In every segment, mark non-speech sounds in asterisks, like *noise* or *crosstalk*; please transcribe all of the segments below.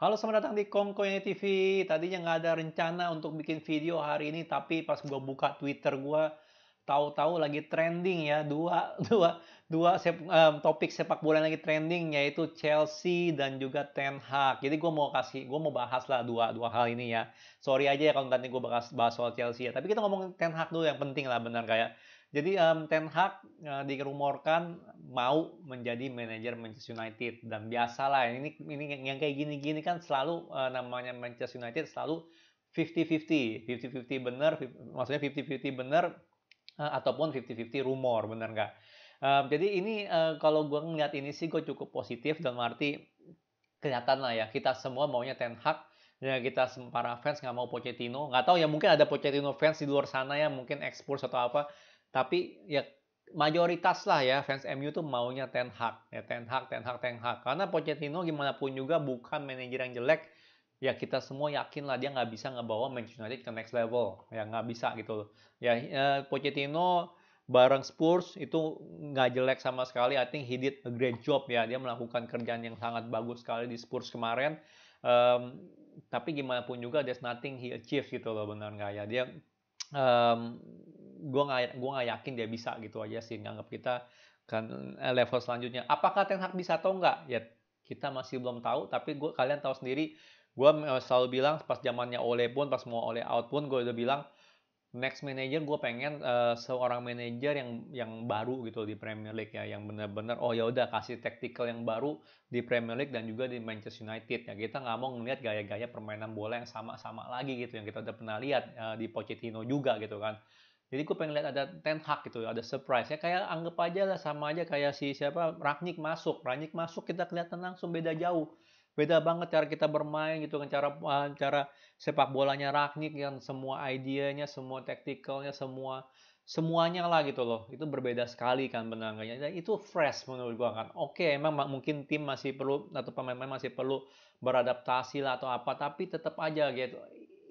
Halo, selamat datang di Kongkoynya TV. Tadinya nggak ada rencana untuk bikin video hari ini, tapi pas gue buka Twitter gue, tahu-tahu lagi trending ya dua *laughs* dua dua sep, um, topik sepak bola yang lagi trending yaitu Chelsea dan juga Ten Hag. Jadi gue mau kasih gue mau bahas lah dua dua hal ini ya. Sorry aja ya kalau nanti gue bahas bahas soal Chelsea ya. Tapi kita ngomong Ten Hag dulu yang penting lah benar kayak jadi um, Ten Hag uh, e, dikerumorkan mau menjadi manajer Manchester United dan biasalah ini ini yang kayak gini-gini kan selalu uh, namanya Manchester United selalu 50-50, 50-50 benar, maksudnya 50-50 benar uh, ataupun 50-50 rumor, benar nggak? Uh, jadi ini uh, kalau gue ngeliat ini sih gue cukup positif dan arti kelihatan lah ya kita semua maunya Ten Hag ya kita para fans nggak mau Pochettino nggak tahu ya mungkin ada Pochettino fans di luar sana ya mungkin ekspor atau apa tapi ya mayoritas lah ya fans MU tuh maunya Ten Hag, ya Ten Hag, Ten Hag, Ten Hag. Karena Pochettino gimana pun juga bukan manajer yang jelek. Ya kita semua yakin lah dia nggak bisa ngebawa Manchester United ke next level. Ya nggak bisa gitu Ya eh, Pochettino bareng Spurs itu nggak jelek sama sekali. I think he did a great job ya. Dia melakukan kerjaan yang sangat bagus sekali di Spurs kemarin. Um, tapi gimana pun juga there's nothing he achieved gitu loh benar nggak ya. Dia um, gue nggak gua nggak yakin dia bisa gitu aja sih nganggap kita kan eh, level selanjutnya. Apakah Ten Hag bisa atau enggak? Ya kita masih belum tahu. Tapi gue kalian tahu sendiri, gue eh, selalu bilang pas zamannya Ole pun, pas mau Ole out pun, gue udah bilang next manager gue pengen uh, seorang manager yang yang baru gitu di Premier League ya, yang benar-benar oh ya udah kasih tactical yang baru di Premier League dan juga di Manchester United ya. Kita nggak mau ngelihat gaya-gaya permainan bola yang sama-sama lagi gitu yang kita udah pernah lihat uh, di Pochettino juga gitu kan jadi gue pengen lihat ada Ten hak gitu, ada surprise. Ya kayak anggap aja lah sama aja kayak si siapa Ragnik masuk. Ragnik masuk kita kelihatan langsung beda jauh. Beda banget cara kita bermain gitu kan cara eh, cara sepak bolanya Ragnik yang semua idenya, semua taktikalnya, semua semuanya lah gitu loh. Itu berbeda sekali kan benangnya. Dan itu fresh menurut gua kan. Oke, emang mungkin tim masih perlu atau pemain-pemain masih perlu beradaptasi lah atau apa, tapi tetap aja gitu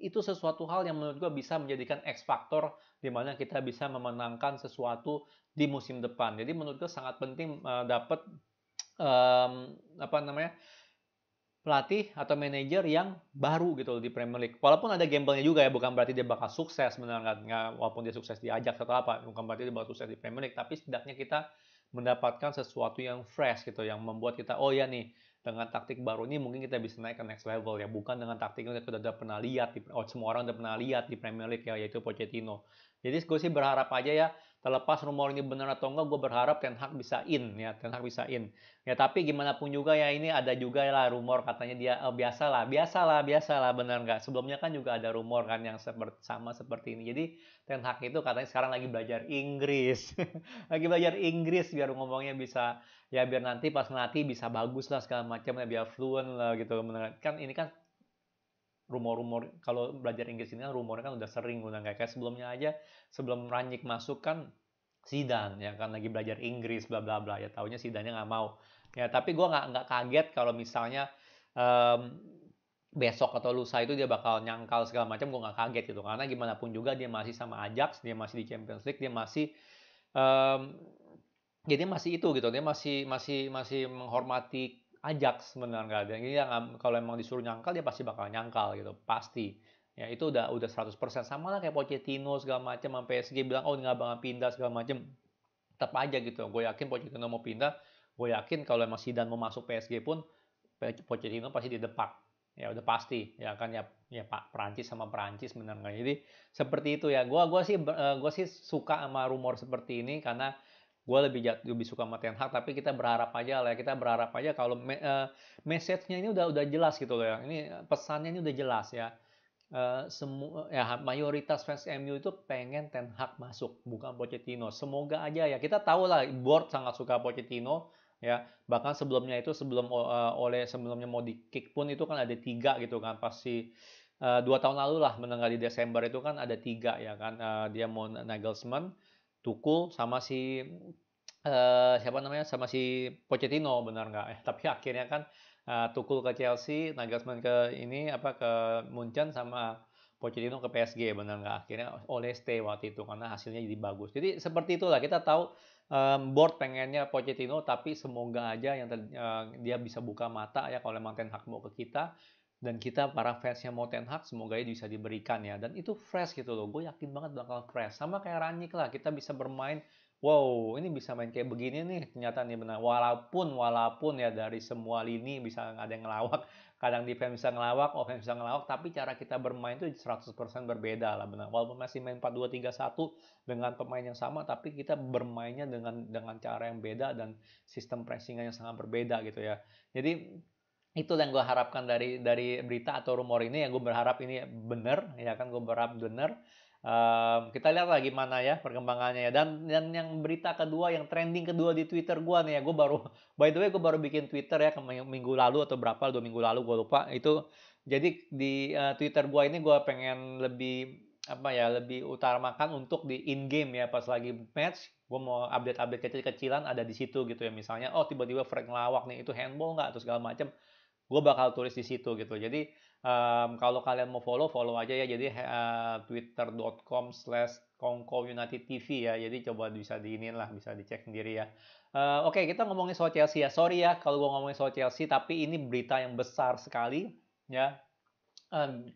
itu sesuatu hal yang menurut gue bisa menjadikan X faktor di mana kita bisa memenangkan sesuatu di musim depan. Jadi menurut gue sangat penting uh, eh, dapat um, apa namanya pelatih atau manajer yang baru gitu loh di Premier League. Walaupun ada gamblenya juga ya, bukan berarti dia bakal sukses menangkan, walaupun dia sukses diajak atau apa, bukan berarti dia bakal sukses di Premier League. Tapi setidaknya kita mendapatkan sesuatu yang fresh gitu, yang membuat kita oh ya nih dengan taktik baru ini mungkin kita bisa naik ke next level ya bukan dengan taktik yang kita udah pernah lihat di, oh, semua orang udah pernah lihat di Premier League ya yaitu Pochettino jadi gue sih berharap aja ya terlepas rumor ini benar atau enggak, gue berharap Ten Hag bisa in ya, Ten Hag bisa in. Ya tapi gimana pun juga ya ini ada juga ya, lah rumor katanya dia eh, biasa lah, biasa lah, biasa lah, benar nggak? Sebelumnya kan juga ada rumor kan yang seperti, sama seperti ini. Jadi Ten Hag itu katanya sekarang lagi belajar Inggris, *laughs* lagi belajar Inggris biar ngomongnya bisa ya biar nanti pas nanti bisa bagus lah segala macam ya, biar fluent lah gitu kan ini kan rumor-rumor kalau belajar Inggris ini kan rumornya kan udah sering udah kayak, kayak sebelumnya aja sebelum Ranjik masuk kan Sidan ya kan lagi belajar Inggris bla bla bla ya tahunya Sidannya nggak mau ya tapi gue nggak nggak kaget kalau misalnya um, besok atau lusa itu dia bakal nyangkal segala macam gue nggak kaget gitu karena gimana pun juga dia masih sama Ajax dia masih di Champions League dia masih um, mmm, jadi ya masih itu gitu dia masih masih masih menghormati ajak sebenarnya nggak dan yang kalau emang disuruh nyangkal dia pasti bakal nyangkal gitu pasti ya itu udah udah 100% sama lah kayak Pochettino segala macam sama PSG bilang oh nggak bakal pindah segala macam tetap aja gitu gue yakin Pochettino mau pindah gue yakin kalau emang Sidan mau masuk PSG pun Pochettino pasti di depak. ya udah pasti ya kan ya ya Pak Perancis sama Perancis sebenarnya. jadi seperti itu ya gue gua sih eh, gue sih suka sama rumor seperti ini karena gue lebih lebih suka sama Ten Hag tapi kita berharap aja lah ya, kita berharap aja kalau me, uh, message-nya ini udah udah jelas gitu loh ya ini eh, pesannya ini udah jelas ya Uh, eh, semua ya mayoritas fans MU itu pengen Ten Hag masuk bukan Pochettino. Semoga aja ya kita tahu lah board sangat suka Pochettino ya bahkan sebelumnya itu sebelum uh, oleh sebelumnya mau di kick pun itu kan ada tiga gitu kan pasti uh, dua tahun lalu lah menengah di Desember itu kan ada tiga ya kan uh, dia mau Nagelsmann Tukul sama si uh, siapa namanya sama si Pochettino benar nggak? Eh, tapi akhirnya kan uh, eh, Tukul ke Chelsea, Nagelsmann ke ini apa ke Munchen sama Pochettino ke PSG benar nggak? Akhirnya oleh stay waktu itu karena hasilnya jadi bagus. Jadi seperti itulah kita tahu um, board pengennya Pochettino tapi semoga aja yang ter, uh, dia bisa buka mata ya kalau memang Ten Hag mau ke kita dan kita para fansnya mau Ten Hag semoga ya bisa diberikan ya dan itu fresh gitu loh gue yakin banget bakal fresh sama kayak Ranik lah kita bisa bermain wow ini bisa main kayak begini nih ternyata nih benar walaupun walaupun ya dari semua lini bisa ada yang ngelawak kadang defense bisa ngelawak offense bisa ngelawak tapi cara kita bermain itu 100% berbeda lah benar walaupun masih main 4-2-3-1 dengan pemain yang sama tapi kita bermainnya dengan dengan cara yang beda dan sistem pressingnya yang sangat berbeda gitu ya jadi itu yang gue harapkan dari dari berita atau rumor ini yang gue berharap ini benar ya kan gue berharap benar um, kita lihat lagi mana ya perkembangannya ya dan dan yang berita kedua yang trending kedua di twitter gue nih ya gue baru by the way gue baru bikin twitter ya minggu lalu atau berapa dua minggu lalu gue lupa itu jadi di uh, twitter gue ini gue pengen lebih apa ya lebih makan untuk di in game ya pas lagi match gue mau update-update kecil-kecilan ada di situ gitu ya misalnya oh tiba-tiba Frank lawak nih itu handball nggak atau segala macam gue bakal tulis di situ gitu. Jadi um, kalau kalian mau follow, follow aja ya. Jadi uh, twitter.com slash Kongko United TV ya. Jadi coba bisa diinin lah, bisa dicek sendiri ya. Uh, Oke, okay, kita ngomongin soal Chelsea ya. Sorry ya kalau gue ngomongin soal Chelsea, tapi ini berita yang besar sekali ya. Um,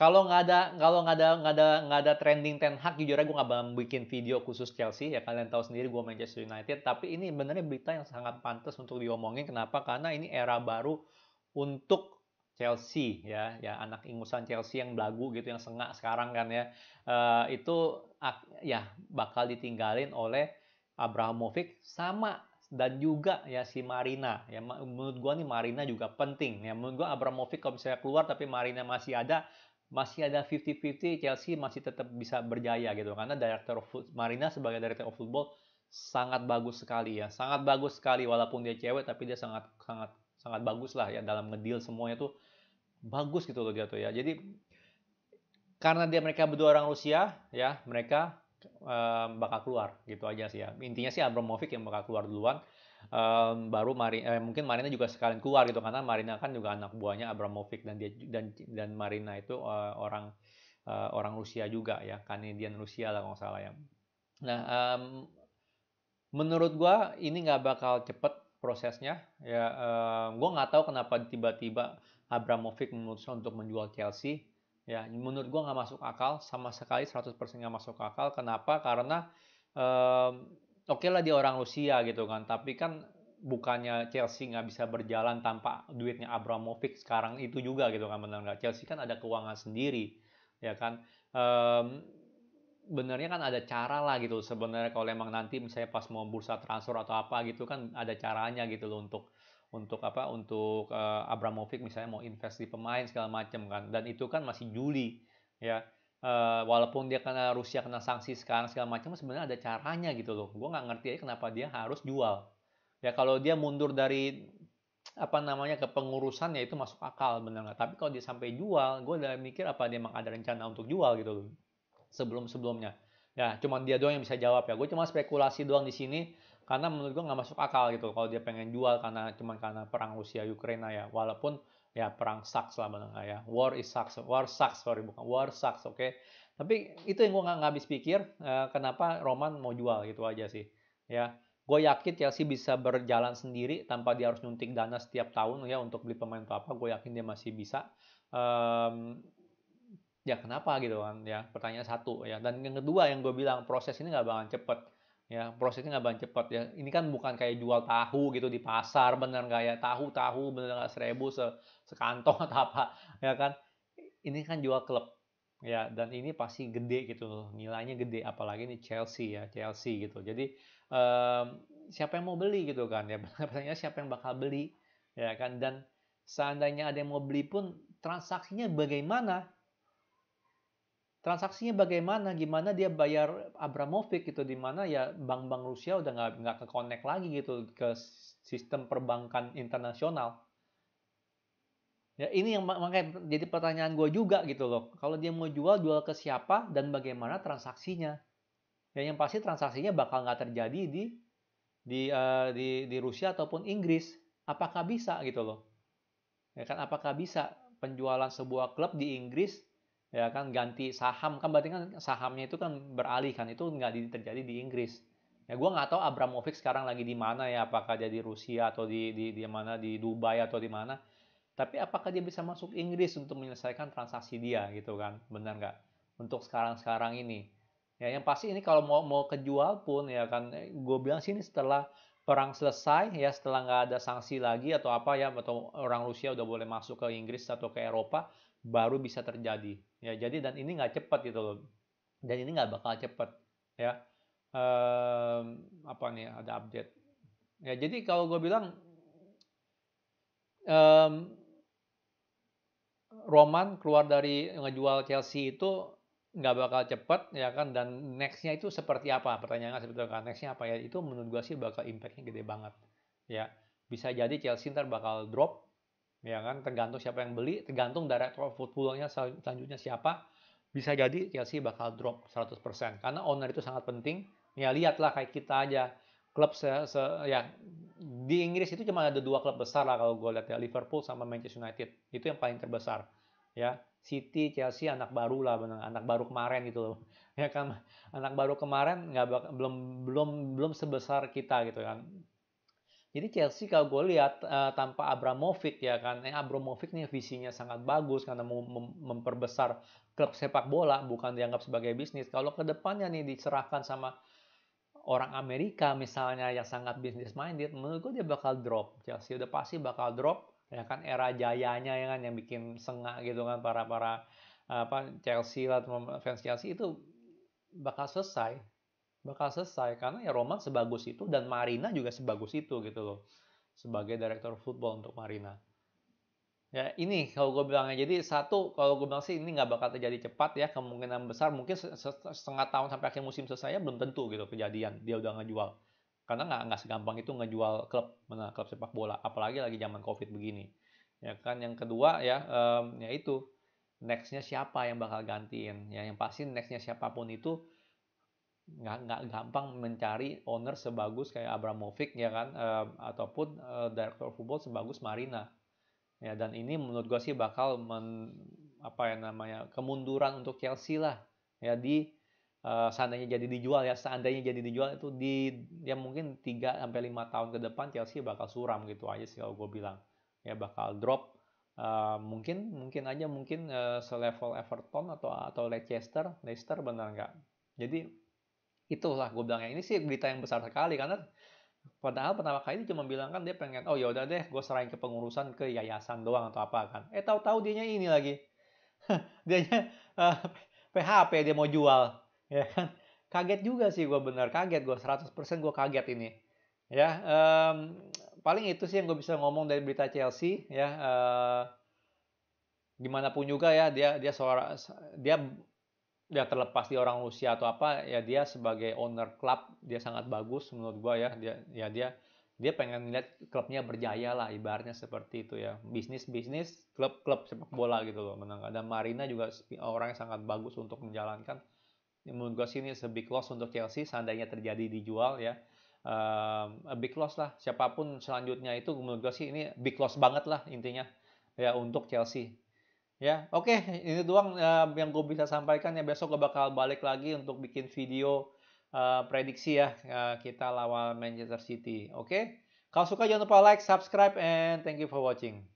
kalau nggak ada kalau nggak ada nggak ada nggak ada trending Ten hak jujur aja gue nggak bakal bikin video khusus Chelsea ya kalian tahu sendiri gue Manchester United tapi ini benernya berita yang sangat pantas untuk diomongin kenapa karena ini era baru untuk Chelsea ya, ya anak ingusan Chelsea yang belagu gitu, yang sengak sekarang kan ya, uh, itu ya bakal ditinggalin oleh Abrahamovic sama dan juga ya si Marina ya menurut gua nih Marina juga penting ya menurut gua Abramovich kalau misalnya keluar tapi Marina masih ada masih ada 50-50 Chelsea masih tetap bisa berjaya gitu karena director of food, Marina sebagai director of football sangat bagus sekali ya sangat bagus sekali walaupun dia cewek tapi dia sangat sangat sangat bagus lah ya dalam ngedil semuanya tuh bagus gitu loh dia tuh ya. Jadi karena dia mereka berdua orang Rusia ya, mereka um, bakal keluar gitu aja sih ya. Intinya sih Abramovich yang bakal keluar duluan. Um, baru Mari, eh, mungkin Marina juga sekalian keluar gitu karena Marina kan juga anak buahnya Abramovich dan dia dan dan Marina itu uh, orang uh, orang Rusia juga ya, Kanadian Rusia lah kalau salah ya. Nah, um, menurut gua ini nggak bakal cepet prosesnya ya uh, eh, gue nggak tahu kenapa tiba-tiba Abramovich memutuskan untuk menjual Chelsea ya menurut gue nggak masuk akal sama sekali 100% nggak masuk akal kenapa karena uh, oke okay lah dia orang Rusia gitu kan tapi kan bukannya Chelsea nggak bisa berjalan tanpa duitnya Abramovich sekarang itu juga gitu kan benar nggak Chelsea kan ada keuangan sendiri ya kan um, sebenarnya kan ada cara lah gitu sebenarnya kalau emang nanti misalnya pas mau bursa transfer atau apa gitu kan ada caranya gitu loh untuk untuk apa untuk uh, eh, Abramovich misalnya mau invest di pemain segala macam kan dan itu kan masih Juli ya uh, walaupun dia kena Rusia kena sanksi sekarang segala macam sebenarnya ada caranya gitu loh gue nggak ngerti aja kenapa dia harus jual ya kalau dia mundur dari apa namanya kepengurusan ya itu masuk akal bener nggak tapi kalau dia sampai jual gue udah mikir apa dia emang ada rencana untuk jual gitu loh sebelum-sebelumnya. Ya, cuman dia doang yang bisa jawab ya. Gue cuma spekulasi doang di sini karena menurut gue nggak masuk akal gitu kalau dia pengen jual karena cuma karena perang Rusia Ukraina ya. Walaupun ya perang sucks lah benar ya. War is sucks, war sucks sorry bukan war sucks, oke. Okay? Tapi itu yang gue nggak habis pikir uh, kenapa Roman mau jual gitu aja sih. Ya, gue yakin Chelsea bisa berjalan sendiri tanpa dia harus nyuntik dana setiap tahun ya untuk beli pemain atau apa. Gue yakin dia masih bisa. Um, ya kenapa gitu kan ya pertanyaan satu ya dan yang kedua yang gue bilang proses ini nggak bakalan cepet ya prosesnya nggak bakalan cepet ya ini kan bukan kayak jual tahu gitu di pasar bener nggak ya tahu tahu bener nggak seribu se sekantong atau apa ya kan ini kan jual klub ya dan ini pasti gede gitu nilainya gede apalagi ini Chelsea ya Chelsea gitu jadi um, siapa yang mau beli gitu kan ya *laughs* pertanyaannya siapa yang bakal beli ya kan dan seandainya ada yang mau beli pun transaksinya bagaimana transaksinya bagaimana, gimana dia bayar Abramovic gitu, di mana ya bank-bank Rusia udah nggak nggak ke connect lagi gitu ke sistem perbankan internasional. Ya ini yang makanya jadi pertanyaan gue juga gitu loh. Kalau dia mau jual, jual ke siapa dan bagaimana transaksinya? Ya yang pasti transaksinya bakal nggak terjadi di di, uh, di di Rusia ataupun Inggris. Apakah bisa gitu loh? Ya kan apakah bisa penjualan sebuah klub di Inggris ya kan ganti saham kan berarti kan sahamnya itu kan beralih kan itu nggak terjadi di Inggris ya gue nggak tahu Abramovich sekarang lagi di mana ya apakah dia di Rusia atau di di, di mana di Dubai atau di mana tapi apakah dia bisa masuk Inggris untuk menyelesaikan transaksi dia gitu kan benar nggak untuk sekarang sekarang ini ya yang pasti ini kalau mau mau kejual pun ya kan eh, gue bilang sini setelah perang selesai ya setelah nggak ada sanksi lagi atau apa ya atau orang Rusia udah boleh masuk ke Inggris atau ke Eropa baru bisa terjadi ya jadi dan ini nggak cepat gitu loh dan ini nggak bakal cepat ya ehm, apa nih ada update ya jadi kalau gue bilang ehm, Roman keluar dari ngejual Chelsea itu nggak bakal cepat ya kan dan nextnya itu seperti apa pertanyaannya sebetulnya kan nextnya apa ya itu menurut gue sih bakal impactnya gede banget ya bisa jadi Chelsea ntar bakal drop ya kan tergantung siapa yang beli tergantung director of footballnya sel selanjutnya siapa bisa jadi Chelsea bakal drop 100% karena owner itu sangat penting ya lihatlah kayak kita aja klub se, se ya di Inggris itu cuma ada dua klub besar lah kalau gue lihat ya Liverpool sama Manchester United itu yang paling terbesar ya City Chelsea anak baru lah benar anak baru kemarin gitu loh *laughs* ya kan anak baru kemarin nggak belum belum belum sebesar kita gitu kan jadi Chelsea kalau gue lihat uh, tanpa Abramovic ya kan, eh, Abramovich nih visinya sangat bagus karena mem memperbesar klub sepak bola bukan dianggap sebagai bisnis. Kalau kedepannya nih diserahkan sama orang Amerika misalnya yang sangat bisnis minded, menurut gue dia bakal drop. Chelsea udah pasti bakal drop ya kan era jayanya ya kan yang bikin sengak gitu kan para para apa Chelsea lah fans Chelsea itu bakal selesai bakal selesai karena ya Roman sebagus itu dan Marina juga sebagus itu gitu loh sebagai direktur football untuk Marina ya ini kalau gue bilangnya jadi satu kalau gue bilang sih ini nggak bakal terjadi cepat ya kemungkinan besar mungkin setengah tahun sampai akhir musim selesai belum tentu gitu kejadian dia udah ngejual karena nggak nggak segampang itu ngejual klub mana klub sepak bola apalagi lagi zaman covid begini ya kan yang kedua ya um, ya itu nextnya siapa yang bakal gantiin ya yang pasti nextnya siapapun itu nggak nggak gampang mencari owner sebagus kayak Abramovich ya kan e, ataupun e, director football sebagus Marina ya dan ini menurut gue sih bakal men, apa ya namanya kemunduran untuk Chelsea lah ya di e, seandainya jadi dijual ya seandainya jadi dijual itu di ya mungkin 3 sampai lima tahun ke depan Chelsea bakal suram gitu aja sih kalau gue bilang ya bakal drop uh, mungkin mungkin aja mungkin uh, selevel Everton atau atau Leicester Leicester benar nggak jadi itulah gue bilang yang ini sih berita yang besar sekali karena padahal pertama kali ini cuma bilang kan dia pengen oh ya udah deh gue serahin ke pengurusan ke yayasan doang atau apa kan eh tahu-tahu dianya ini lagi *laughs* dianya uh, eh, PHP dia mau jual ya kan kaget juga sih gue bener kaget gue 100% gue kaget ini ya um, paling itu sih yang gue bisa ngomong dari berita Chelsea ya uh, gimana pun juga ya dia dia suara dia ya terlepas dia orang Rusia atau apa ya dia sebagai owner klub dia sangat bagus menurut gua ya dia ya dia dia pengen lihat klubnya berjaya lah ibaratnya seperti itu ya bisnis bisnis klub klub sepak bola gitu loh menang ada Marina juga orang yang sangat bagus untuk menjalankan ya, menurut gua sini ini big loss untuk Chelsea seandainya terjadi dijual ya um, big loss lah siapapun selanjutnya itu menurut gua sih ini big loss banget lah intinya ya untuk Chelsea Ya, oke, okay, ini doang uh, yang gue bisa sampaikan ya. Besok gue bakal balik lagi untuk bikin video uh, prediksi ya uh, kita lawan Manchester City. Oke, okay? kalau suka jangan lupa like, subscribe, and thank you for watching.